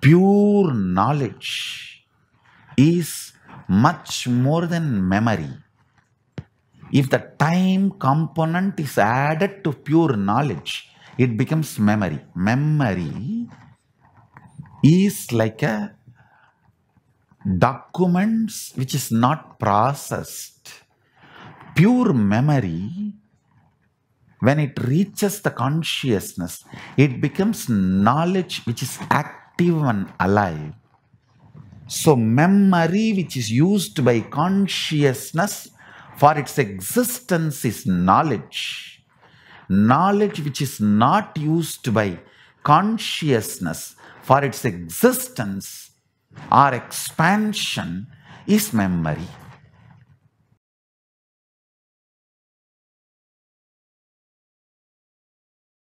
pure knowledge is much more than memory. If the time component is added to pure knowledge, it becomes memory. Memory is like a documents which is not processed. Pure memory, when it reaches the consciousness, it becomes knowledge which is active active and alive. So, memory, which is used by consciousness for its existence, is knowledge. Knowledge, which is not used by consciousness for its existence or expansion, is memory.